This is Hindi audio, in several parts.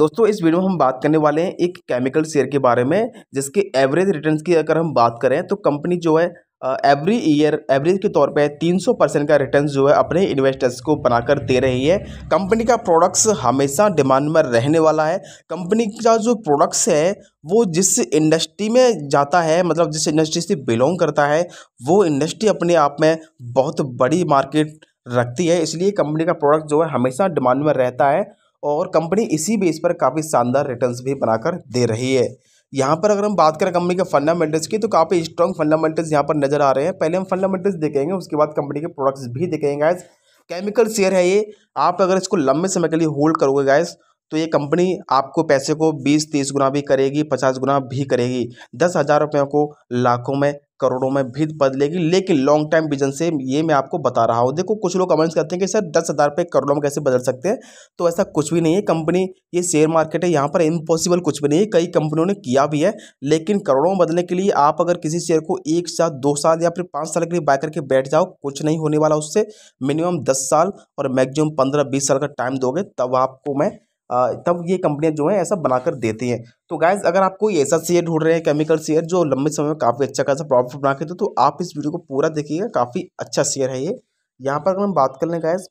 दोस्तों इस वीडियो में हम बात करने वाले हैं एक केमिकल शेयर के बारे में जिसके एवरेज रिटर्न्स की अगर हम बात करें तो कंपनी जो है एवरी ईयर एवरेज के तौर पे 300 परसेंट का रिटर्न जो है अपने इन्वेस्टर्स को बनाकर दे रही है कंपनी का प्रोडक्ट्स हमेशा डिमांड में रहने वाला है कंपनी का जो प्रोडक्ट्स है वो जिस इंडस्ट्री में जाता है मतलब जिस इंडस्ट्री से बिलोंग करता है वो इंडस्ट्री अपने आप में बहुत बड़ी मार्केट रखती है इसलिए कंपनी का प्रोडक्ट जो है हमेशा डिमांड में रहता है और कंपनी इसी बेस पर काफ़ी शानदार रिटर्न्स भी बनाकर दे रही है यहाँ पर अगर हम बात करें कंपनी के फंडामेंटल्स की तो काफ़ी स्ट्रॉन्ग फंडामेंटल्स यहाँ पर नजर आ रहे हैं पहले हम फंडामेंटल्स देखेंगे उसके बाद कंपनी के प्रोडक्ट्स भी देखेंगे गैस केमिकल शेयर है ये आप अगर इसको लंबे समय के लिए होल्ड करोगे गैस तो ये कंपनी आपको पैसे को बीस तीस गुना भी करेगी पचास गुना भी करेगी दस हज़ार रुपयों को लाखों में करोड़ों में भी बदलेगी लेकिन लॉन्ग टाइम विजन से ये मैं आपको बता रहा हूँ देखो कुछ लोग कमेंट्स करते हैं कि सर दस हज़ार रुपये करोड़ों में कैसे बदल सकते हैं तो ऐसा कुछ भी नहीं है कंपनी ये शेयर मार्केट है यहाँ पर इम्पॉसिबल कुछ भी नहीं है कई कंपनियों ने किया भी है लेकिन करोड़ों में बदलने के लिए आप अगर किसी शेयर को एक साल दो साल या फिर पाँच साल के लिए बाय करके बैठ जाओ कुछ नहीं होने वाला उससे मिनिमम दस साल और मैक्सिमम पंद्रह बीस साल का टाइम दोगे तब आपको मैं तब ये कंपनियां जो हैं ऐसा बनाकर देती हैं तो गाइज अगर आप कोई ऐसा शेयर ढूंढ रहे हैं केमिकल शेयर जो लंबे समय में काफ़ी अच्छा खासा प्रॉफिट बना के तो आप इस वीडियो को पूरा देखिएगा काफ़ी अच्छा शेयर है ये यहाँ पर अगर हम बात कर लें guys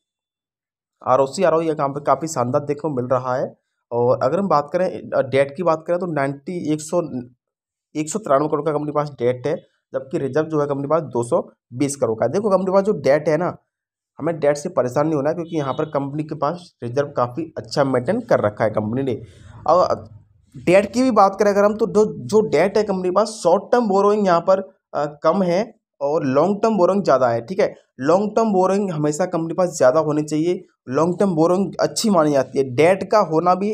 R O C R O ये काम पर काफ़ी शानदार देखने को मिल रहा है और अगर हम बात करें डेट की बात करें तो नाइन्टी एक सौ एक सौ तिरानवे करोड़ का कंपनी के पास डेट है जबकि रिजर्व जो है कंपनी पास दो सौ बीस करोड़ का देखो कंपनी पास जो डेट है ना हमें डेट से परेशान नहीं होना है क्योंकि यहाँ पर कंपनी के पास रिजर्व काफ़ी अच्छा मेंटेन कर रखा है कंपनी ने और डेट की भी बात करें अगर हम तो जो जो डेट है कंपनी के पास शॉर्ट टर्म बोरोइंग यहाँ पर आ, कम है और लॉन्ग टर्म बोरोइंग ज़्यादा है ठीक है लॉन्ग टर्म बोरोइंग हमेशा कंपनी पास ज़्यादा होनी चाहिए लॉन्ग टर्म बोरोइंग अच्छी मानी जाती है डेट का होना भी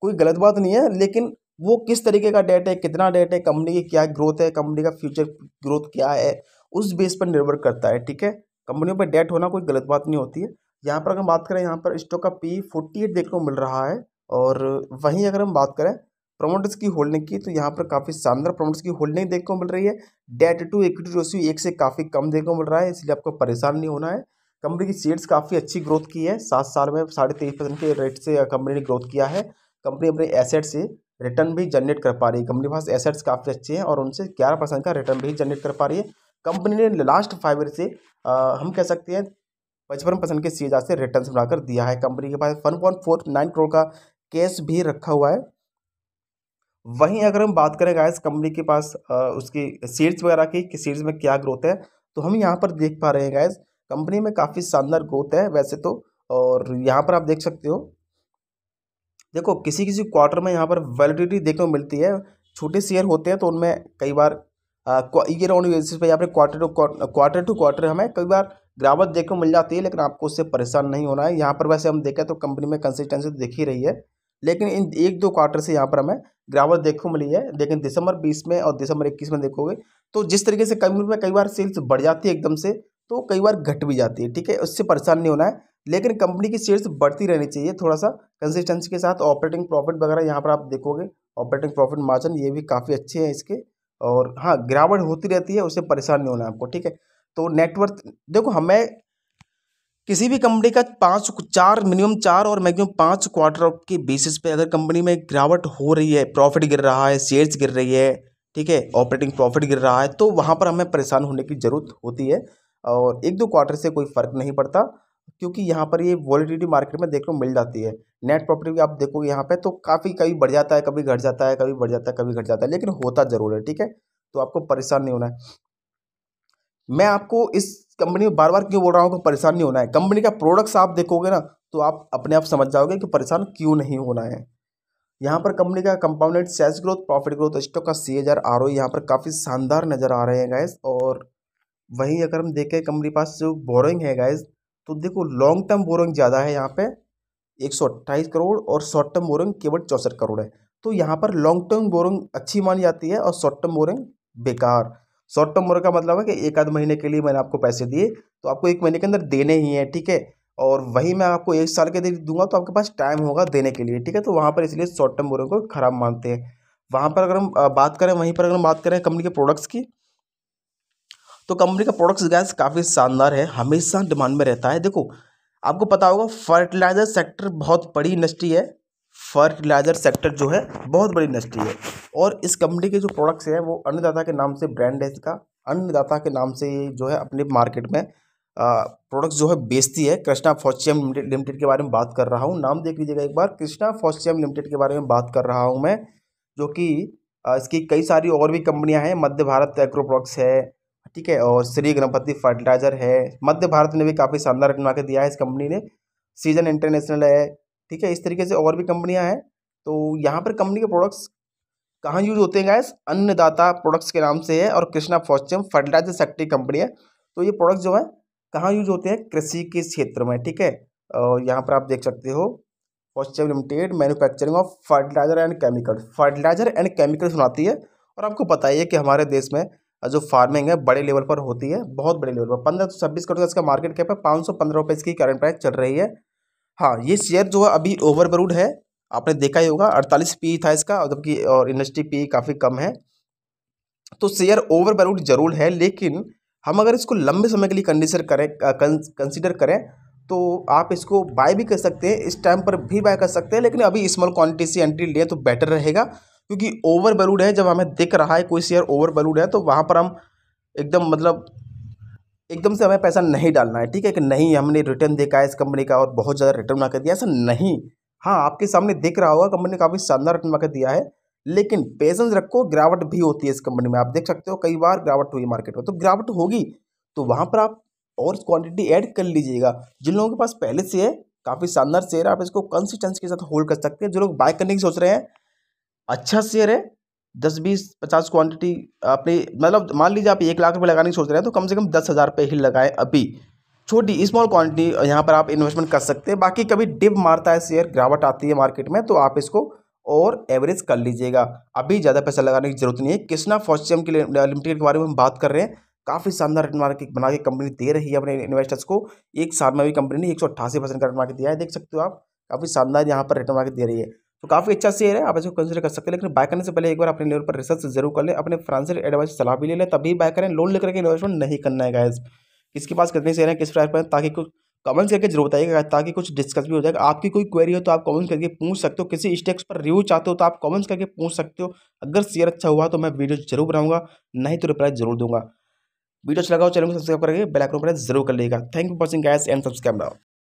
कोई गलत बात नहीं है लेकिन वो किस तरीके का डेट है कितना डेट है कंपनी की क्या ग्रोथ है कंपनी का फ्यूचर ग्रोथ क्या है उस बेस पर निर्भर करता है ठीक है कंपनियों पर डेट होना कोई गलत बात नहीं होती है यहाँ पर अगर हम बात करें यहाँ पर स्टॉक का पी फोर्टी एट देखने को मिल रहा है और वहीं अगर हम बात करें प्रमोटर्स की होल्डिंग की तो यहाँ पर काफ़ी शानदार प्रमोटर्स की होल्डिंग देखने को मिल रही है डेट टू इक्विटी रोसी एक से काफ़ी कम देखने को मिल रहा है इसलिए आपको परेशान नहीं होना है कंपनी की शेयर्स काफ़ी अच्छी ग्रोथ की है सात साल में साढ़े तेईस परसेंट के रेट से कंपनी ने ग्रोथ किया है कंपनी अपने एसेट से रिटर्न भी जनरेट कर पा रही है कंपनी के पास एसेट्स काफ़ी अच्छे हैं और उनसे ग्यारह परसेंट का रिटर्न भी जनरेट कर पा रही है कंपनी ने लास्ट फाइव ईयर से आ, हम कह सकते हैं पचपन परसेंट के सी से रिटर्न बनाकर दिया है कंपनी के पास one point four nine crore का कैश भी रखा हुआ है वहीं अगर हम बात करें गाइस कंपनी के पास आ, उसकी सीड्स वगैरह की कि सीड्स में क्या ग्रोथ है तो हम यहाँ पर देख पा रहे हैं गाइस कंपनी में काफ़ी शानदार ग्रोथ है वैसे तो और यहाँ पर आप देख सकते हो देखो किसी किसी क्वार्टर में यहाँ पर वैलिडिटी देखने को मिलती है छोटे शेयर होते हैं तो उनमें कई बार ईयर ऑन बेसिस पर यहाँ पर quarter to quarter to quarter हमें कई बार गिरावट देखने मिल जाती है लेकिन आपको उससे परेशान नहीं होना है यहाँ पर वैसे हम देखें तो कंपनी में कंसिस्टेंसी तो दिख ही रही है लेकिन इन एक दो क्वार्टर से यहाँ पर हमें गिरावट देखने मिली है लेकिन दिसंबर बीस में और दिसंबर इक्कीस में देखोगे तो जिस तरीके से कंपनी में कई बार सेल्स बढ़ जाती है एकदम से तो कई बार घट भी जाती है ठीक है उससे परेशान नहीं होना है लेकिन कंपनी की सेल्स बढ़ती रहनी चाहिए थोड़ा सा कंसिस्टेंसी के साथ ऑपरेटिंग प्रॉफिट वगैरह यहाँ पर आप देखोगे ऑपरेटिंग प्रॉफिट मार्जिन ये भी काफ़ी अच्छे हैं इसके और हाँ गिरावट होती रहती है उससे परेशान नहीं होना आपको ठीक है तो नेटवर्थ देखो हमें किसी भी कंपनी का पाँच चार मिनिमम चार और मैक्सिमम पाँच क्वार्टर के बेसिस पे अगर कंपनी में गिरावट हो रही है प्रॉफिट गिर रहा है शेयर्स गिर रही है ठीक है ऑपरेटिंग प्रॉफिट गिर रहा है तो वहाँ पर हमें परेशान होने की ज़रूरत होती है और एक दो क्वार्टर से कोई फ़र्क नहीं पड़ता क्योंकि यहाँ पर ये वॉलिडिटी मार्केट में देखने को मिल जाती है नेट प्रॉपर्टी भी आप देखोगे यहाँ पे तो काफ़ी कभी बढ़ जाता है कभी घट जाता है कभी बढ़ जाता है कभी घट जाता है लेकिन होता ज़रूर है ठीक है तो आपको परेशान नहीं होना है मैं आपको इस कंपनी में बार बार क्यों बोल रहा हूँ कि परेशान नहीं होना है कंपनी का प्रोडक्ट्स आप देखोगे ना तो आप अपने आप समझ जाओगे कि परेशान क्यों नहीं होना है यहाँ पर कंपनी का compounded sales growth profit growth stock का सी एच आर ओ यहाँ पर काफ़ी शानदार नज़र आ रहे हैं गैस और वहीं अगर हम देखें कंपनी पास जो बोरिंग है गैस तो देखो लॉन्ग टर्म बोरिंग ज़्यादा है यहाँ पे एक सौ अट्ठाईस करोड़ और शॉर्ट टर्म बोरिंग केवल चौंसठ करोड़ है तो यहाँ पर लॉन्ग टर्म बोरिंग अच्छी मानी जाती है और शॉर्ट टर्म बोरिंग बेकार शॉर्ट टर्म बोरिंग का मतलब है कि एक आध महीने के लिए मैंने आपको पैसे दिए तो आपको एक महीने के अंदर देने ही हैं ठीक है और वही मैं आपको एक साल के दे दूंगा तो आपके पास टाइम होगा देने के लिए ठीक है तो वहाँ पर इसलिए शॉर्ट टर्म बोरिंग को ख़राब मानते हैं वहाँ पर अगर हम बात करें वहीं पर अगर हम बात करें कंपनी के प्रोडक्ट्स की तो कंपनी का प्रोडक्ट्स गैस काफ़ी शानदार है हमेशा डिमांड में रहता है देखो आपको पता होगा फर्टिलाइज़र सेक्टर बहुत बड़ी इंडस्ट्री है फर्टिलाइज़र सेक्टर जो है बहुत बड़ी इंडस्ट्री है और इस कंपनी के जो प्रोडक्ट्स हैं वो अन्नदाता के नाम से ब्रांड है इसका अन्नदाता के नाम से जो है अपने मार्केट में प्रोडक्ट्स जो है बेचती है कृष्णा फॉस्टियम लिमिटेड के बारे में बात कर रहा हूँ नाम देख लीजिएगा एक बार कृष्णा फॉस्टियम लिमिटेड के बारे में बात कर रहा हूँ मैं जो कि इसकी कई सारी और भी कंपनियाँ हैं मध्य भारत एग्रो प्रोडक्ट्स है ठीक है और श्री गणपति फर्टिलाइजर है मध्य भारत ने भी काफ़ी शानदार रिटर्न के दिया है इस कंपनी ने सीजन इंटरनेशनल है ठीक है इस तरीके से और भी कंपनियाँ हैं तो यहाँ पर कंपनी के प्रोडक्ट्स कहाँ यूज होते हैं गैस अन्नदाता प्रोडक्ट्स के नाम से है और Krishna Phoschem fertiliser sector company है तो ये प्रोडक्ट्स जो है कहाँ यूज होते हैं कृषि के क्षेत्र में ठीक है और यहाँ पर आप देख सकते हो Phoschem limited manufacturing of fertiliser and chemical fertiliser and chemicals सुनाती है और आपको बताइए कि हमारे देश में जो फार्मिंग है बड़े लेवल पर होती है बहुत बड़े लेवल पर पंद्रह सौ छब्बीस करोड़ का इसका मार्केट कैप है पाँच सौ पंद्रह रुपये इसकी करंट प्राइस चल रही है हाँ ये शेयर जो है अभी ओवरबरूड है आपने देखा ही होगा अड़तालीस पी e था इसका जबकि और इंडस्ट्री पी काफ़ी कम है तो शेयर ओवरबरूड जरूर है लेकिन हम अगर इसको लंबे समय के लिए कंडीशन करें कंसिडर करें तो आप इसको बाय भी कर सकते हैं इस टाइम पर भी बाय कर सकते हैं लेकिन अभी स्मॉल क्वान्टिटी से एंट्री लें तो बेटर रहेगा क्योंकि ओवर बलूड है जब हमें दिख रहा है कोई शेयर ओवर बलूड है तो वहाँ पर हम एकदम मतलब एकदम से हमें पैसा नहीं डालना है ठीक है कि नहीं हमने रिटर्न देखा है इस कंपनी का और बहुत ज़्यादा रिटर्न बनाकर दिया ऐसा नहीं हाँ आपके सामने दिख रहा होगा कंपनी ने काफ़ी शानदार रिटर्न मार्केट दिया है लेकिन पेशेंस रखो गिरावट भी होती है इस कंपनी में आप देख सकते हो कई बार गिरावट हुई मार्केट में तो गिरावट होगी तो वहाँ पर आप और क्वांटिटी ऐड कर लीजिएगा जिन लोगों के पास पहले से है काफ़ी शानदार शेयर आप इसको कंसिस्टेंसी के साथ होल्ड कर सकते हैं जो लोग बाय करने की सोच रहे हैं अच्छा शेयर है दस बीस पचास क्वांटिटी आपने मतलब मान लीजिए आप एक लाख रुपये लगाने की सोच रहे हैं तो कम से कम दस हज़ार रुपये ही लगाएं अभी छोटी स्मॉल क्वांटिटी यहाँ पर आप इन्वेस्टमेंट कर सकते हैं बाकी कभी डिप मारता है शेयर गिरावट आती है मार्केट में तो आप इसको और एवरेज कर लीजिएगा अभी ज़्यादा पैसा लगाने की जरूरत नहीं है कृष्णा फॉस्टियम के लिमिटेड के बारे में हम बात कर रहे हैं काफ़ी शानदार रिटर्न मार्केट बना के कंपनी दे रही है अपने इन्वेस्टर्स को एक साल में भी कंपनी ने एक सौ अट्ठासी परसेंट का रिटर्न मार्केट दिया है देख सकते हो आप काफ़ी शानदार यहाँ पर रिटर्न मार्केट दे रही है तो काफ़ी अच्छा शेयर है आप इसको कंसिडर कर सकते हैं लेकिन बाय करने से पहले एक बार अपने लेवल पर रिसर्च जरूर कर लें अपने फाइनेंशियल एडवाइस सलाह भी ले लें तभी बाय करें लोन लेकर के इन्वेस्टमेंट नहीं करना है गाइज किसके पास कितने शेयर हैं किस प्राइस पर ताकि कुछ कमेंट्स करके जरूर बताइएगा ताकि कुछ डिस्कस भी हो जाएगा आपकी कोई क्वेरी हो तो आप कमेंट्स करके पूछ सकते हो किसी स्टेक्स पर रिव्यू चाहते हो तो आप कमेंट्स करके पूछ सकते हो अगर शेयर अच्छा हुआ तो मैं वीडियो जरूर बनाऊंगा नहीं तो रिप्लाई जरूर दूंगा वीडियो अच्छा लगाओ चैनल को सब्सक्राइब करके बेल आइकन जरूर कर लेगा thank you for watching guys and subscribe